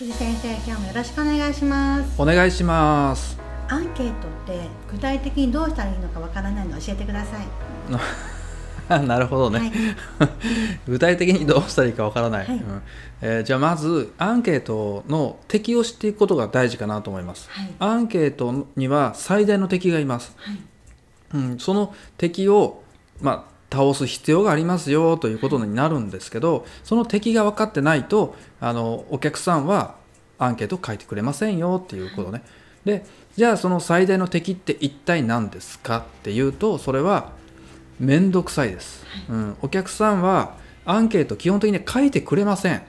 辻先生今日もよろしくお願いしますお願いしますアンケートって具体的にどうしたらいいのかわからないの教えてください なるほどね、はい、具体的にどうしたらいいかわからない、はい、うん、えー、じゃあまずアンケートの適用していくことが大事かなと思います、はい、アンケートには最大の敵がいます、うん、その敵をまあ倒す必要がありますよということになるんですけどその敵が分かってないとあのお客さんはアンケート書いてくれませんよっていうことね。でじゃあその最大の敵って一体何ですかっていうとそれは面倒くさいです、うん、お客さんはアンケート基本的に書いてくれません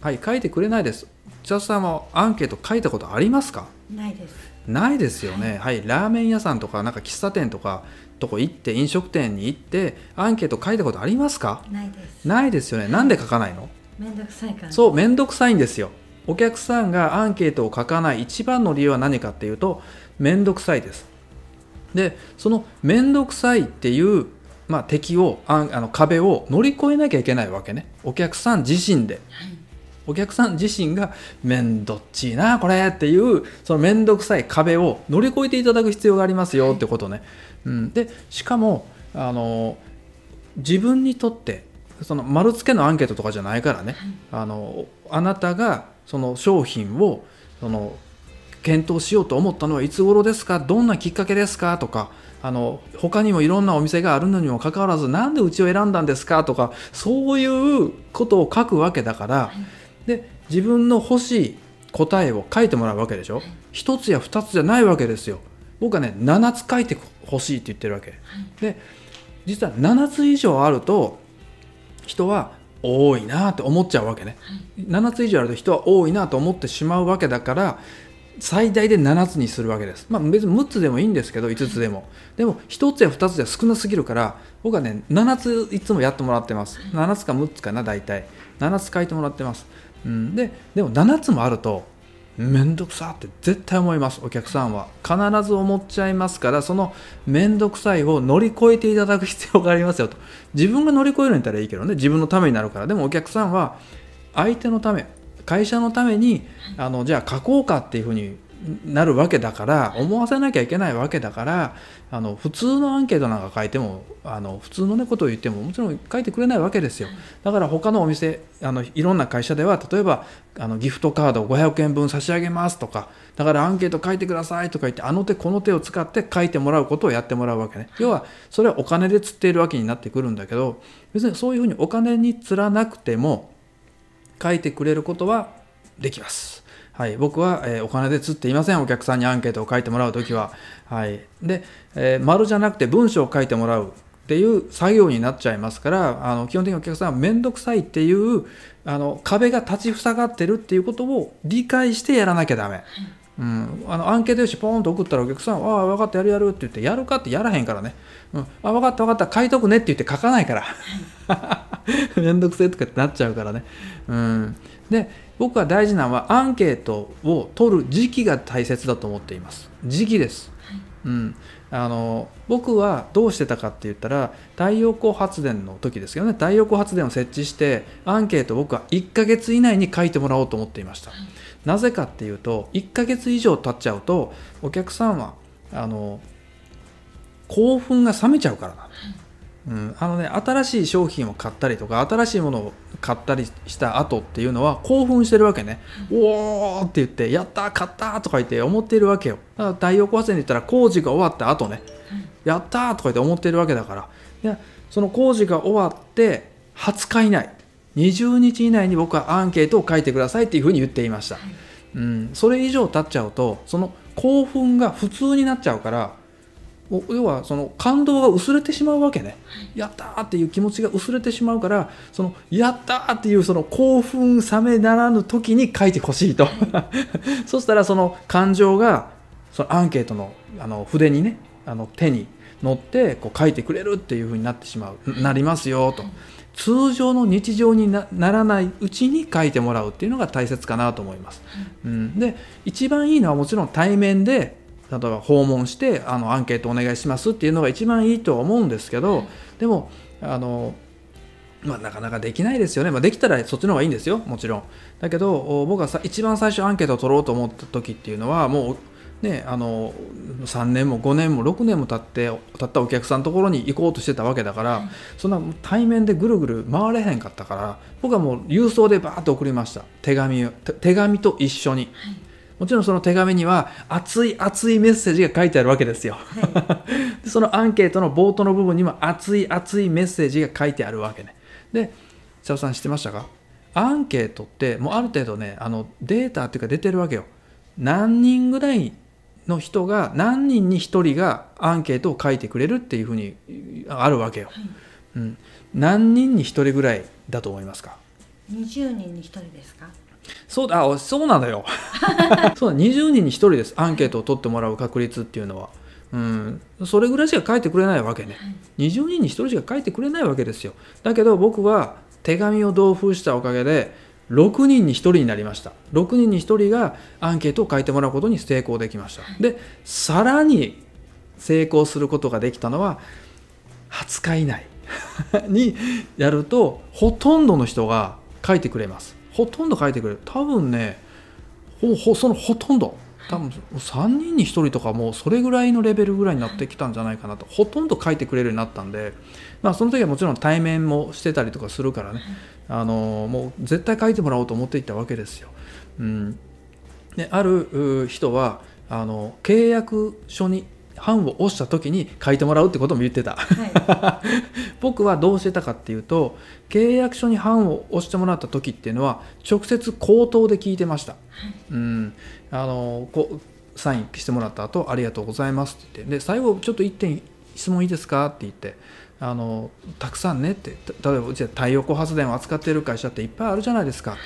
はい書いてくれないです千田さんはアンケート書いたことありますかないですないですよね、はい、ラーメン屋さんとかなんか喫茶店とかとこ行って飲食店に行ってアンケート書いたことありますかないですないですよねなんで書かないのめんどくさいからそうめんどくさいんですよお客さんがアンケートを書かない一番の理由は何かっていうとめんどくさいですでそのめんどくさいっていうまあ、敵をあの壁を乗り越えなきゃいけないわけねお客さん自身で、はい、お客さん自身がめんどっちいなこれっていうそのめんどくさい壁を乗り越えていただく必要がありますよってことね、うん、でしかもあの自分にとってその丸付けのアンケートとかじゃないからね、あのあなたがその商品をその検討しようと思ったのはいつ頃ですかどんなきっかけですかとかあの他にもいろんなお店があるのにもかかわらず何でうちを選んだんですかとかそういうことを書くわけだから、はいで自分の欲しい答えを書いてもらうわけでしょ、はい、1つや2つじゃないわけですよ僕はね7つ書いてほしいって言ってるわけ、はい、で実は7つ以上あると人は多いなって思っちゃうわけね、はい、7つ以上あると人は多いなと思ってしまうわけだから最大で7つにするわけです。まあ、別に6つでもいいんですけど、5つでも。でも、1つや2つでは少なすぎるから、僕はね、7ついつもやってもらってます。7つか6つかな、大体。7つ書いてもらってます。うん、ででも7つもあると面倒くさって絶対思いますお客さんは必ず思っちゃいますからその面倒くさいを乗り越えていただく必要がありますよと自分が乗り越えるんだったらいいけどね自分のためになるからでもお客さんは相手のため会社のためにあのじゃあ書こうかっていうふうになるわけだから思わせなきゃいけないわけだからあの普通のアンケートなんか書いてもあの普通の、ね、ことを言ってももちろん書いてくれないわけですよだから他のお店あのいろんな会社では例えばあのギフトカード500円分差し上げますとかだからアンケート書いてくださいとか言ってあの手この手を使って書いてもらうことをやってもらうわけね要はそれはお金で釣っているわけになってくるんだけど別にそういうふうにお金に釣らなくても書いてくれることはできます。はい、僕は、えー、お金で釣っていませんお客さんにアンケートを書いてもらう時は、はい、で、えー、丸じゃなくて文章を書いてもらうっていう作業になっちゃいますからあの基本的にお客さんは面倒くさいっていうあの壁が立ち塞がってるっていうことを理解してやらなきゃだめ、うん、あのアンケート用紙ポーンと送ったらお客さん「ああ分かったやるやる」って言って「やるか?」ってやらへんからね「うん、あ分かった分かった書いとくね」って言って書かないから面倒 くせえとかってなっちゃうからね。うん、で僕は大事なのはアンケートを取る時期が大切だと思っています時期です、はい、うん、あの僕はどうしてたかって言ったら太陽光発電の時ですけどね太陽光発電を設置してアンケート僕は1ヶ月以内に書いてもらおうと思っていました、はい、なぜかっていうと1ヶ月以上経っちゃうとお客さんはあの興奮が冷めちゃうからな、はいうん、あのね新しい商品を買ったりとか新しいものを買ったりした後っていうのは興奮してるわけね、うん、おって言ってやった買ったとか言って思ってるわけよだから太陽光発電で言ったら工事が終わった後ね、うん、やったとか言って思ってるわけだからいやその工事が終わって20日以内20日以内に僕はアンケートを書いてくださいっていうふうに言っていました、うん、それ以上経っちゃうとその興奮が普通になっちゃうから要はその感動が薄れてしまうわけね、やったーっていう気持ちが薄れてしまうからそのやったーっていうその興奮冷めならぬ時に書いてほしいと そしたらその感情がそのアンケートのあの筆にねあの手に乗ってこう書いてくれるっていうふうになってしまうなりますよと。通常の日常にならないうちに書いてもらうっていうのが大切かなと思います。うん、で一番いいのはもちろん対面で例えば訪問してあのアンケートお願いしますっていうのが一番いいとは思うんですけど、でもあの、まあ、なかなかできないですよね、まあ、できたらそっちの方がいいんですよもちろんだけど僕はさ一番最初アンケートを取ろうと思った時っていうのはもうねあの3年も5年も6年も経ってったお客さんのところに行こうとしてたわけだから、そんな対面でぐるぐる回れへんかったから僕はもう郵送でバーッと送りました手紙手紙と一緒に。はいもちろんその手紙には熱い熱いメッセージが書いてあるわけですよ、はい、そのアンケートの冒頭の部分にも熱い熱いメッセージが書いてあるわけねで瀬尾さん知ってましたかアンケートってもうある程度ねあのデータっていうか出てるわけよ何人ぐらいの人が何人に1人がアンケートを書いてくれるっていうふうにあるわけよ、はい、うん、何人に1人ぐらいだと思いますか20人に1人ですかそうあそうなんだよ そうだ20人に1人ですアンケートを取ってもらう確率っていうのは、うん、それぐらいしか書いてくれないわけね、20人に1人しか書いてくれないわけですよだけど僕は手紙を同封したおかげで6人に1人になりました6人に1人がアンケートを書いてもらうことに成功できました、でさらに成功することができたのは20日以内にやるとほとんどの人が書いてくれますほとんど書いてくれる多分ねほほそのほとんど多分3人に1人とかもうそれぐらいのレベルぐらいになってきたんじゃないかなとほとんど書いてくれるようになったんで、まあ、その時はもちろん対面もしてたりとかするからね、あのもう絶対書いてもらおうと思っていったわけですよ。うん、である人はあの契約書に判を押した時に書いてもらうってことも言ってた、はい、僕はどうしてたかっていうと契約書に判を押してもらった時っていうのは直接口頭で聞いてました、はい、うんあのこサインしてもらった後ありがとうございます」って言ってで最後ちょっと1点質問いいですか?」って言ってあの「たくさんね」って例えばうち太陽光発電を扱っている会社っていっぱいあるじゃないですか。はい、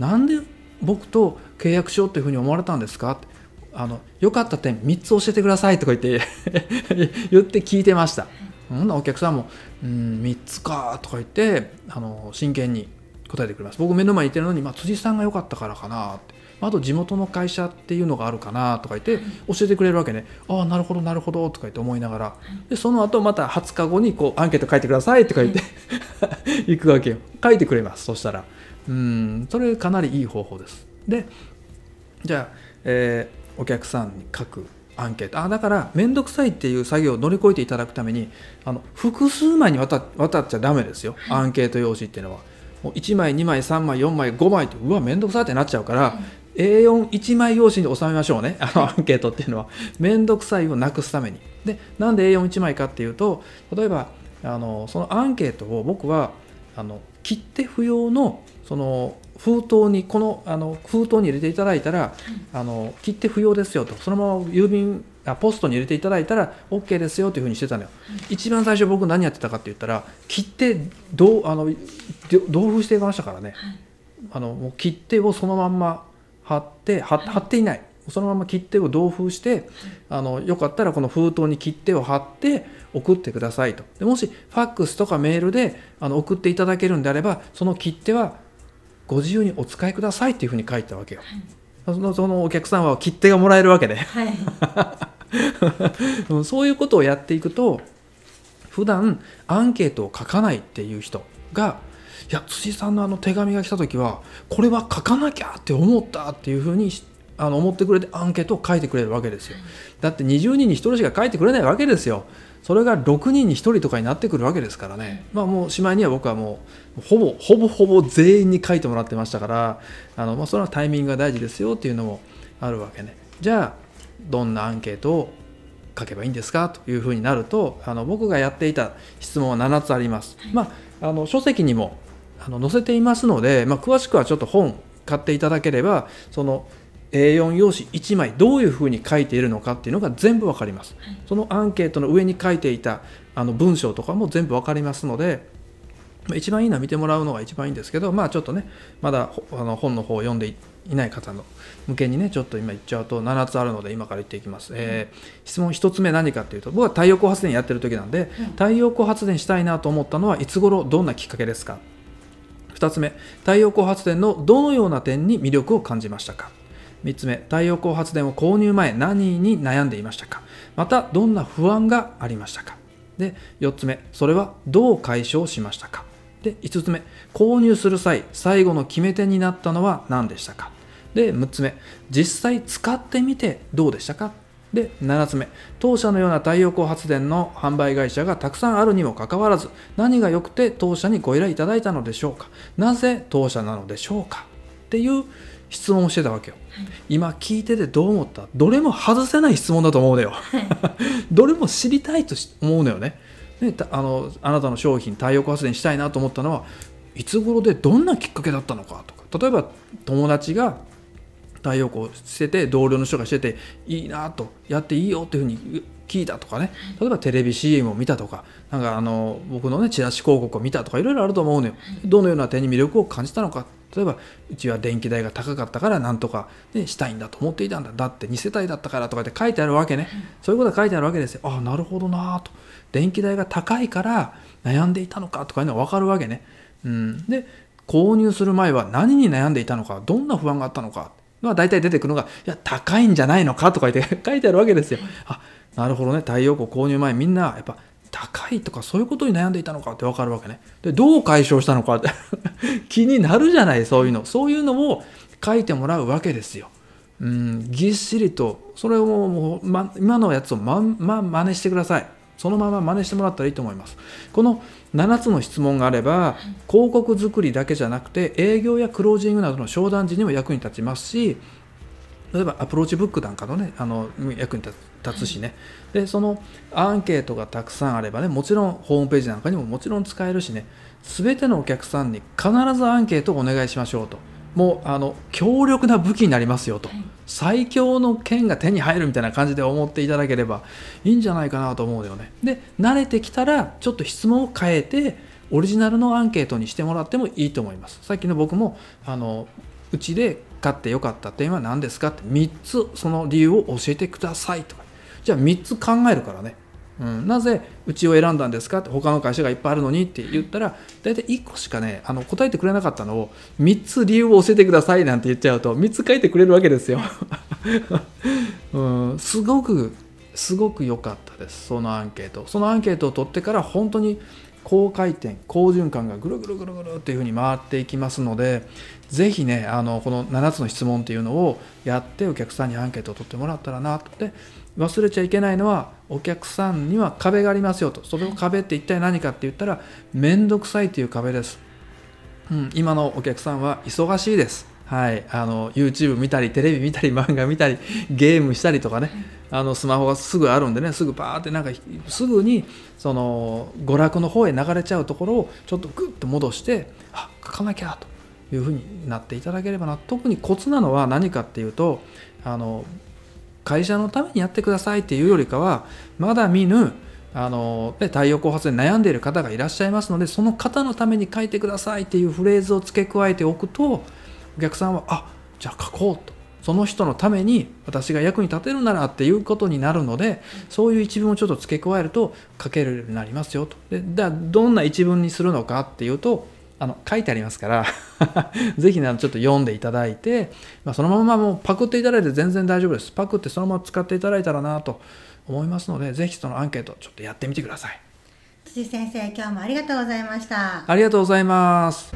なんで僕と契約しようっていうふうに思われたんですかってあの良かった点3つ教えてくださいとか言って 言って聞いてました。うん、お客さんも「うん3つか」とか言ってあの真剣に答えてくれます僕目の前にいてるのに、まあ、辻さんが良かったからかなってあと地元の会社っていうのがあるかなとか言って教えてくれるわけね、ああなるほどなるほどとか言って思いながら、でその後また20日後にこうアンケート書いてくださいとか言って、う 行くわけよ書いてくれますそしたらうんそれかなりいい方法ですでじゃあ、えーお客さんに書くアンケートあだから面倒くさいっていう作業を乗り越えていただくためにあの複数枚にわたっちゃだめですよ、アンケート用紙っていうのは。もう1枚2枚3枚4枚5枚ってうわ面倒くさいってなっちゃうから、うん、A41 枚用紙に収めましょうねあのアンケートっていうのは面倒くさいをなくすためにでなんで A41 枚かっていうと例えばあのそのアンケートを僕はあの切手不要のその封筒にこのあの封筒に入れていただいたら、あの切手不要ですよとそのまま郵便あポストに入れていただいたら OK ですよというふうにしてたのよ、一番最初僕何やってたかって言ったら切手どうあの同封していましたからね、あのもう切手をそのまんま貼って貼っていない、そのまま切手を同封してあのよかったらこの封筒に切手を貼って送ってくださいとでもしファックスとかメールであの送っていただけるんであればその切手はご自由にお使いくださいっていうふうに書いたわけよ、はい、そのそのお客さんは切手がもらえるわけで、はい、そういうことをやっていくと普段アンケートを書かないっていう人がいや辻さんのあの手紙が来た時はこれは書かなきゃって思ったっていうふうにしてあの思ってくれてアンケートを書いてくれるわけですよだって20人に1人しか書いてくれないわけですよそれが6人に1人とかになってくるわけですからね、まあ、もうしまいには僕はもうほぼほぼほぼ全員に書いてもらってましたからあの、まあ、それはタイミングが大事ですよっていうのもあるわけねじゃあどんなアンケートを書けばいいんですかというふうになるとあの僕がやっていた質問は7つあります、まあ、あの書籍にもあの載せていますので、まあ、詳しくはちょっと本買っていただければその A4 用紙1枚どういうふうに書いているのかっていうのが全部分かります、はい、そのアンケートの上に書いていたあの文章とかも全部分かりますので一番いいのは見てもらうのが一番いいんですけどまあちょっとねまだあの本の方を読んでいない方の向けにねちょっと今言っちゃうと7つあるので今から言っていきます、えー、質問1つ目何かっていうと僕は太陽光発電やってる時なんで、うん、太陽光発電したいなと思ったのはいつ頃どんなきっかけですか2つ目太陽光発電のどのような点に魅力を感じましたか3つ目、太陽光発電を購入前、何に悩んでいましたかまた、どんな不安がありましたかで、4つ目、それはどう解消しましたかで、5つ目、購入する際、最後の決め手になったのは何でしたかで、6つ目、実際使ってみてどうでしたかで、7つ目、当社のような太陽光発電の販売会社がたくさんあるにもかかわらず、何が良くて当社にご依頼いただいたのでしょうかなぜ当社なのでしょうかっていう質問をしてたわけよ、はい、今聞いててどう思ったどれも外せない質問だと思うのよ、はい、どれも知りたいと思うのよねねあのあなたの商品太陽光発電したいなと思ったのはいつ頃でどんなきっかけだったのかとか例えば友達が太陽光してて同僚の人がしてていいなとやっていいよっていうふうに聞いたとかね例えばテレビ CM を見たとかなんかあの僕のねチラシ広告を見たとかいろいろあると思うのよどのような点に魅力を感じたのか例えばうちは電気代が高かったからなんとか、ね、したいんだと思っていたんだだって2世帯だったからとかって書いてあるわけね、うん、そういうことが書いてあるわけですよああなるほどなと電気代が高いから悩んでいたのかとかいうのが分かるわけね、うん、で購入する前は何に悩んでいたのかどんな不安があったのかが大体出てくるのがいや高いんじゃないのかとか言って書いてあるわけですよあなるほどね太陽光購入前みんなやっぱ高いとかそういうことに悩んでいたのかって分かるわけね。で、どう解消したのかって 気になるじゃない、そういうの。そういうのを書いてもらうわけですよ。うん、ぎっしりと、それをもう、ま、今のやつをまんま真似してください。そのまま真似してもらったらいいと思います。この7つの質問があれば、広告作りだけじゃなくて、営業やクロージングなどの商談時にも役に立ちますし、例えばアプローチブックなんかのねあの役に立つしね、でそのアンケートがたくさんあればねもちろんホームページなんかにももちろん使えるしね全てのお客さんに必ずアンケートをお願いしましょうともうあの強力な武器になりますよと、はい、最強の剣が手に入るみたいな感じで思っていただければいいんじゃないかなと思うのよねで慣れてきたらちょっと質問を変えてオリジナルのアンケートにしてもらってもいいと思いますさっきの僕もあのうちで買ってよかった点は何ですかって3つその理由を教えてくださいとかじゃあ3つ考えるからね、うん、なぜうちを選んだんですかって他の会社がいっぱいあるのにって言ったら大体1個しかねあの答えてくれなかったのを3つ理由を教えてくださいなんて言っちゃうと3つ書いてくれるわけですよ、うん、すごくすごく良かったですそのアンケートそのアンケートを取ってから本当に高回転好循環がぐるぐるぐるぐるっていうふうに回っていきますのでぜひねあのこの7つの質問っていうのをやってお客さんにアンケートを取ってもらったらなとで忘れちゃいけないのはお客さんには壁がありますよとその壁って一体何かって言ったら面倒くさいっていう壁です、うん、今のお客さんは忙しいですはい、あの YouTube 見たりテレビ見たり漫画見たりゲームしたりとかね、あのスマホがすぐあるんでねすぐパーってなんかすぐにその娯楽の方へ流れちゃうところをちょっとグッと戻してあ書かなきゃというふうになっていただければな特にコツなのは何かっていうとあの会社のためにやってくださいっていうよりかはまだ見ぬあの太陽光発電悩んでいる方がいらっしゃいますのでその方のために書いてくださいっていうフレーズを付け加えておくとお客さんはあじゃあ書こうとその人のために私が役に立てるならっていうことになるのでそういう一文をちょっと付け加えると書けるようになりますよとでだどんな一文にするのかっていうとあの書いてありますから ぜひ、ね、ちょっと読んでいただいて、まあ、そのままもうパクっていただいて全然大丈夫ですパクってそのまま使っていただいたらなと思いますのでぜひそのアンケートちょっとやってみてください辻先生今日もありがとうございましたありがとうございます